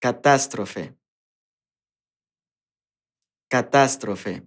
catástrofe, catástrofe.